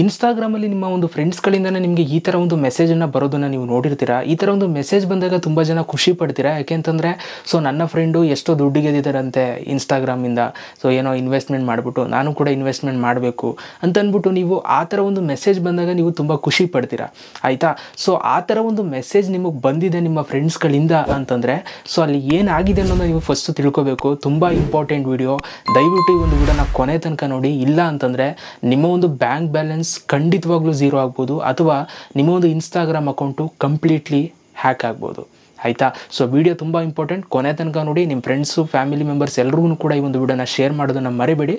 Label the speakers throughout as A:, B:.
A: ಇನ್ಸ್ಟಾಗ್ರಾಮಲ್ಲಿ ನಿಮ್ಮ ಒಂದು ಫ್ರೆಂಡ್ಸ್ಗಳಿಂದನೇ ನಿಮಗೆ ಈ ಥರ ಒಂದು ಮೆಸೇಜನ್ನು ಬರೋದನ್ನು ನೀವು ನೋಡಿರ್ತೀರಾ ಈ ಥರ ಒಂದು ಮೆಸೇಜ್ ಬಂದಾಗ ತುಂಬ ಜನ ಖುಷಿ ಪಡ್ತೀರಾ ಯಾಕೆಂತಂದರೆ ಸೊ ನನ್ನ ಫ್ರೆಂಡು ಎಷ್ಟೋ ದುಡ್ಡು ಗೆದ್ದಿದ್ದಾರಂತೆ ಇನ್ಸ್ಟಾಗ್ರಾಮಿಂದ ಸೊ ಏನೋ ಇನ್ವೆಸ್ಟ್ಮೆಂಟ್ ಮಾಡಿಬಿಟ್ಟು ನಾನು ಕೂಡ ಇನ್ವೆಸ್ಟ್ಮೆಂಟ್ ಮಾಡಬೇಕು ಅಂತಂದ್ಬಿಟ್ಟು ನೀವು ಆ ಥರ ಒಂದು ಮೆಸೇಜ್ ಬಂದಾಗ ನೀವು ತುಂಬ ಖುಷಿ ಪಡ್ತೀರಾ ಆಯಿತಾ ಸೊ ಆ ಥರ ಒಂದು ಮೆಸೇಜ್ ನಿಮಗೆ ಬಂದಿದೆ ನಿಮ್ಮ ಫ್ರೆಂಡ್ಸ್ಗಳಿಂದ ಅಂತಂದರೆ ಸೊ ಅಲ್ಲಿ ಏನಾಗಿದೆ ಅನ್ನೋದನ್ನ ನೀವು ಫಸ್ಟು ತಿಳ್ಕೋಬೇಕು ತುಂಬ ಇಂಪಾರ್ಟೆಂಟ್ ವಿಡಿಯೋ ದಯವಿಟ್ಟು ಈ ಒಂದು ವಿಡಿಯೋನ ಕೊನೆ ತನಕ ನೋಡಿ ಇಲ್ಲ ಅಂತಂದರೆ ನಿಮ್ಮ ಒಂದು ಬ್ಯಾಂಕ್ ಬ್ಯಾಲೆನ್ಸ್ ಫ್ರೆಂಡ್ಸ್ ಖಂಡಿತವಾಗ್ಲೂ ಝೀರೋ ಆಗ್ಬೋದು ಅಥವಾ ನಿಮ್ಮ ಒಂದು ಇನ್ಸ್ಟಾಗ್ರಾಮ್ ಅಕೌಂಟು ಕಂಪ್ಲೀಟ್ಲಿ ಹ್ಯಾಕ್ ಆಗ್ಬೋದು ಆಯಿತಾ ಸೊ ವಿಡಿಯೋ ತುಂಬ ಇಂಪಾರ್ಟೆಂಟ್ ಕೊನೆ ತನಕ ನೋಡಿ ನಿಮ್ಮ ಫ್ರೆಂಡ್ಸು ಫ್ಯಾಮಿಲಿ ಮೆಂಬರ್ಸ್ ಎಲ್ರಿಗೂ ಕೂಡ ಈ ಒಂದು ವಿಡಿಯೋನ ಶೇರ್ ಮಾಡೋದನ್ನು ಮರಿಬೇಡಿ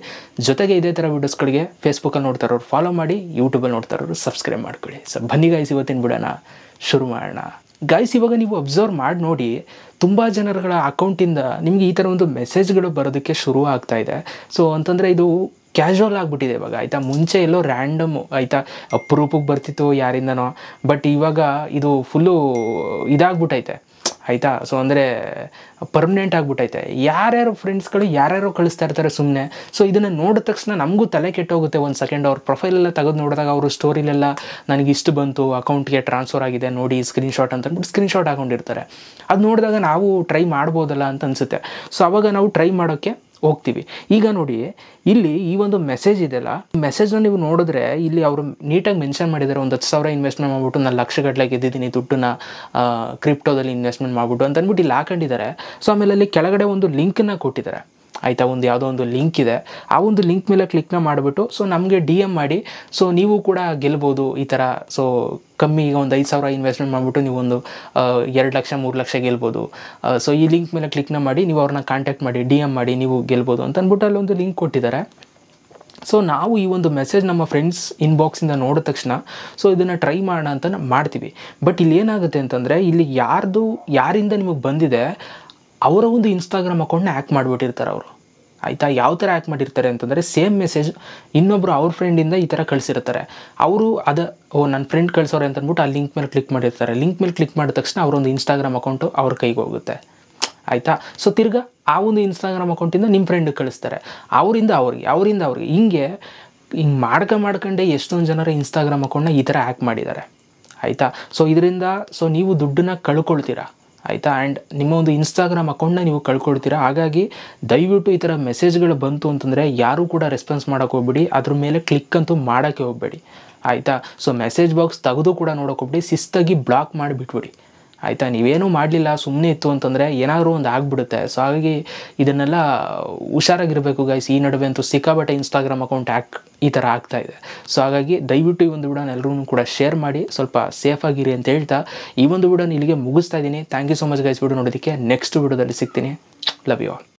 A: ಜೊತೆಗೆ ಇದೇ ಥರ ವೀಡಿಯೋಸ್ಗಳಿಗೆ ಫೇಸ್ಬುಕ್ಕಲ್ಲಿ ನೋಡ್ತಾ ಇರೋರು ಫಾಲೋ ಮಾಡಿ ಯೂಟ್ಯೂಬಲ್ಲಿ ನೋಡ್ತಾ ಇರೋರು ಸಬ್ಸ್ಕ್ರೈಬ್ ಮಾಡ್ಕೊಳ್ಳಿ ಸೊ ಬನ್ನಿ ಇವತ್ತಿನ ವಿಡಿಯೋನ ಶುರು ಮಾಡೋಣ ಗೈಸ್ ಇವಾಗ ನೀವು ಅಬ್ಸರ್ವ್ ಮಾಡಿ ನೋಡಿ ತುಂಬ ಜನರುಗಳ ಅಕೌಂಟಿಂದ ನಿಮಗೆ ಈ ಥರ ಒಂದು ಮೆಸೇಜ್ಗಳು ಬರೋದಕ್ಕೆ ಶುರು ಆಗ್ತಾ ಇದೆ ಸೊ ಅಂತಂದರೆ ಇದು ಕ್ಯಾಶುವಲ್ ಆಗಿಬಿಟ್ಟಿದೆ ಇವಾಗ ಆಯಿತಾ ಮುಂಚೆ ಎಲ್ಲೋ ರ್ಯಾಂಡಮ್ ಆಯಿತಾ ಅಪ್ರೂಪಕ್ಕೆ ಬರ್ತಿತ್ತು ಯಾರಿಂದನೋ ಬಟ್ ಇವಾಗ ಇದು ಫುಲ್ಲು ಇದಾಗ್ಬಿಟ್ಟೈತೆ ಆಯಿತಾ ಸೊ ಅಂದರೆ ಪರ್ಮನೆಂಟ್ ಆಗಿಬಿಟ್ಟೈತೆ ಯಾರ್ಯಾರು ಫ್ರೆಂಡ್ಸ್ಗಳು ಯಾರ್ಯಾರು ಕಳಿಸ್ತಾ ಇರ್ತಾರೆ ಸುಮ್ಮನೆ ಸೊ ಇದನ್ನು ನೋಡಿದ ತಕ್ಷಣ ನಮಗೂ ತಲೆ ಕೆಟ್ಟೋಗುತ್ತೆ ಒಂದು ಸೆಕೆಂಡ್ ಅವ್ರ ಪ್ರೊಫೈಲೆಲ್ಲ ತೆಗೆದು ನೋಡಿದಾಗ ಅವರು ಸ್ಟೋರಿಲೆಲ್ಲ ನನಗೆ ಇಷ್ಟು ಬಂತು ಅಕೌಂಟ್ಗೆ ಟ್ರಾನ್ಸ್ಫರ್ ಆಗಿದೆ ನೋಡಿ ಸ್ಕ್ರೀನ್ಶಾಟ್ ಅಂತ ಅಂದ್ಬಿಟ್ಟು ಸ್ಕ್ರೀನ್ಶಾಟ್ ಹಾಕೊಂಡಿರ್ತಾರೆ ಅದು ನೋಡಿದಾಗ ನಾವು ಟ್ರೈ ಮಾಡ್ಬೋದಲ್ಲ ಅಂತ ಅನಿಸುತ್ತೆ ಸೊ ಅವಾಗ ನಾವು ಟ್ರೈ ಮಾಡೋಕ್ಕೆ ಹೋಗ್ತೀವಿ ಈಗ ನೋಡಿ ಇಲ್ಲಿ ಈ ಒಂದು ಮೆಸೇಜ್ ಇದೆಲ್ಲ ಮೆಸೇಜ್ನ ನೀವು ನೋಡಿದ್ರೆ ಇಲ್ಲಿ ಅವರು ನೀಟಾಗಿ ಮೆನ್ಷನ್ ಮಾಡಿದ್ದಾರೆ ಒಂದು ಹತ್ತು ಸಾವಿರ ಇನ್ವೆಸ್ಟ್ಮೆಂಟ್ ಮಾಡ್ಬಿಟ್ಟು ನಾನು ಲಕ್ಷ ಗಟ್ಟಲೆ ಗೆದ್ದಿದ್ದೀನಿ ದುಡ್ಡನ್ನ ಕ್ರಿಪ್ಟೋದಲ್ಲಿ ಇನ್ವೆಸ್ಟ್ಮೆಂಟ್ ಮಾಡ್ಬಿಟ್ಟು ಅಂತ ಅಂದ್ಬಿಟ್ಟು ಇಲ್ಲಿ ಹಾಕೊಂಡಿದ್ದಾರೆ ಸೊ ಆಮೇಲೆ ಅಲ್ಲಿ ಕೆಳಗಡೆ ಒಂದು ಲಿಂಕನ್ನ ಕೊಟ್ಟಿದ್ದಾರೆ ಆಯಿತಾ ಒಂದು ಯಾವುದೋ ಒಂದು ಲಿಂಕ್ ಇದೆ ಆ ಒಂದು ಲಿಂಕ್ ಮೇಲೆ ಕ್ಲಿಕ್ನ ಮಾಡಿಬಿಟ್ಟು ಸೊ ನಮಗೆ ಡಿ ಎಮ್ ಮಾಡಿ ಸೊ ನೀವು ಕೂಡ ಗೆಲ್ಬೋದು ಈ ಥರ ಸೊ ಕಮ್ಮಿ ಈಗ ಒಂದು ಐದು ಸಾವಿರ ಇನ್ವೆಸ್ಟ್ಮೆಂಟ್ ಮಾಡಿಬಿಟ್ಟು ನೀವು ಒಂದು ಎರಡು ಲಕ್ಷ ಮೂರು ಲಕ್ಷ ಗೆಲ್ಬೋದು ಸೊ ಈ ಲಿಂಕ್ ಮೇಲೆ ಕ್ಲಿಕ್ನ ಮಾಡಿ ನೀವು ಅವ್ರನ್ನ ಕಾಂಟ್ಯಾಕ್ಟ್ ಮಾಡಿ ಡಿ ಎಮ್ ಮಾಡಿ ನೀವು ಗೆಲ್ಬೋದು ಅಂತ ಅಂದ್ಬಿಟ್ಟು ಅಲ್ಲೊಂದು ಲಿಂಕ್ ಕೊಟ್ಟಿದ್ದಾರೆ ಸೊ ನಾವು ಈ ಒಂದು ಮೆಸೇಜ್ ನಮ್ಮ ಫ್ರೆಂಡ್ಸ್ ಇನ್ಬಾಕ್ಸಿಂದ ನೋಡಿದ ತಕ್ಷಣ ಸೊ ಇದನ್ನು ಟ್ರೈ ಮಾಡೋಣ ಅಂತ ನಾವು ಮಾಡ್ತೀವಿ ಬಟ್ ಇಲ್ಲಿ ಏನಾಗುತ್ತೆ ಅಂತಂದರೆ ಇಲ್ಲಿ ಯಾರ್ದು ಯಾರಿಂದ ನಿಮಗೆ ಬಂದಿದೆ ಅವರ ಒಂದು ಇನ್ಸ್ಟಾಗ್ರಾಮ್ ಅಕೌಂಟ್ನ ಆ್ಯಕ್ ಮಾಡಿಬಿಟ್ಟಿರ್ತಾರೆ ಅವರು ಆಯಿತಾ ಯಾವ ಥರ ಆ್ಯಕ್ ಮಾಡಿರ್ತಾರೆ ಅಂತಂದರೆ ಸೇಮ್ ಮೆಸೇಜ್ ಇನ್ನೊಬ್ಬರು ಅವ್ರ ಫ್ರೆಂಡಿಂದ ಈ ಥರ ಕಳಿಸಿರ್ತಾರೆ ಅವರು ಅದು ಓ ನನ್ನ ಫ್ರೆಂಡ್ ಕಳಿಸೋರೆ ಅಂತ ಅಂದ್ಬಿಟ್ಟು ಆ ಲಿಂಕ್ ಮೇಲೆ ಕ್ಲಿಕ್ ಮಾಡಿರ್ತಾರೆ ಲಿಂಕ್ ಮೇಲೆ ಕ್ಲಿಕ್ ಮಾಡಿದ ತಕ್ಷಣ ಅವರೊಂದು ಇನ್ಸ್ಟಾಗ್ರಾಮ್ ಅಕೌಂಟು ಅವ್ರ ಕೈಗೆ ಹೋಗುತ್ತೆ ಆಯಿತಾ ಸೊ ತಿರ್ಗ ಆ ಒಂದು ಇನ್ಸ್ಟಾಗ್ರಾಮ್ ಅಕೌಂಟಿಂದ ನಿಮ್ಮ ಫ್ರೆಂಡ್ ಕಳಿಸ್ತಾರೆ ಅವರಿಂದ ಅವ್ರಿಗೆ ಅವರಿಂದ ಅವ್ರಿಗೆ ಹಿಂಗೆ ಹಿಂಗೆ ಮಾಡ್ಕ ಮಾಡ್ಕೊಂಡೆ ಎಷ್ಟೊಂದು ಜನರ ಇನ್ಸ್ಟಾಗ್ರಾಮ್ ಅಕೌಂಟ್ನ ಈ ಥರ ಆ್ಯಕ್ ಮಾಡಿದ್ದಾರೆ ಆಯಿತಾ ಸೊ ಇದರಿಂದ ಸೊ ನೀವು ದುಡ್ಡನ್ನ ಕಳ್ಕೊಳ್ತೀರಾ ಆಯಿತಾ ಆ್ಯಂಡ್ ನಿಮ್ಮ ಒಂದು ಇನ್ಸ್ಟಾಗ್ರಾಮ್ ಅಕೌಂಟ್ನ ನೀವು ಕಳ್ಕೊಳ್ತೀರಾ ಹಾಗಾಗಿ ದಯವಿಟ್ಟು ಈ ಥರ ಮೆಸೇಜ್ಗಳು ಬಂತು ಅಂತಂದರೆ ಯಾರೂ ಕೂಡ ರೆಸ್ಪಾನ್ಸ್ ಮಾಡೋಕ್ಕೆ ಹೋಗ್ಬಿಡಿ ಅದ್ರ ಮೇಲೆ ಕ್ಲಿಕ್ ಅಂತೂ ಮಾಡೋಕ್ಕೆ ಹೋಗಬೇಡಿ ಆಯಿತಾ ಸೊ ಮೆಸೇಜ್ ಬಾಕ್ಸ್ ತೆಗೆದು ಕೂಡ ನೋಡೋಕೆ ಹೋಗ್ಬಿಡಿ ಶಿಸ್ತಾಗಿ ಬ್ಲಾಕ್ ಮಾಡಿಬಿಟ್ಬಿಡಿ ಆಯಿತಾ ನೀವೇನೂ ಮಾಡಲಿಲ್ಲ ಸುಮ್ಮನೆ ಇತ್ತು ಅಂತಂದರೆ ಏನಾದರೂ ಒಂದು ಆಗ್ಬಿಡುತ್ತೆ ಸೊ ಹಾಗಾಗಿ ಇದನ್ನೆಲ್ಲ ಹುಷಾರಾಗಿರಬೇಕು ಗೈಸ್ ಈ ನಡುವೆ ಅಂತೂ ಸಿಕ್ಕಾಬಟ್ಟೆ ಇನ್ಸ್ಟಾಗ್ರಾಮ್ ಅಕೌಂಟ್ ಆ್ಯಕ್ ಈ ಥರ ಆಗ್ತಾ ಇದೆ ಸೊ ಹಾಗಾಗಿ ದಯವಿಟ್ಟು ಈ ಒಂದು ವಿಡೋನ ಎಲ್ಲರೂ ಕೂಡ ಶೇರ್ ಮಾಡಿ ಸ್ವಲ್ಪ ಸೇಫಾಗಿರಿ ಅಂತ ಹೇಳ್ತಾ ಈ ಒಂದು ವಿಡೋನ ಇಲ್ಲಿಗೆ ಮುಗಿಸ್ತಾ ಇದ್ದೀನಿ thank you so much guys video ನೋಡೋದಕ್ಕೆ ನೆಕ್ಸ್ಟ್ ವಿಡಿಯೋದಲ್ಲಿ ಸಿಗ್ತೀನಿ ಲವ್ ಯು ಆಲ್